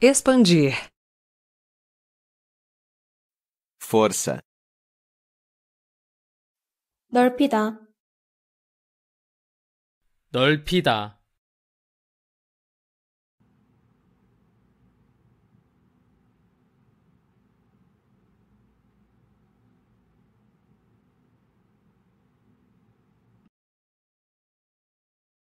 Expandir. Força. 넓히다 넓히다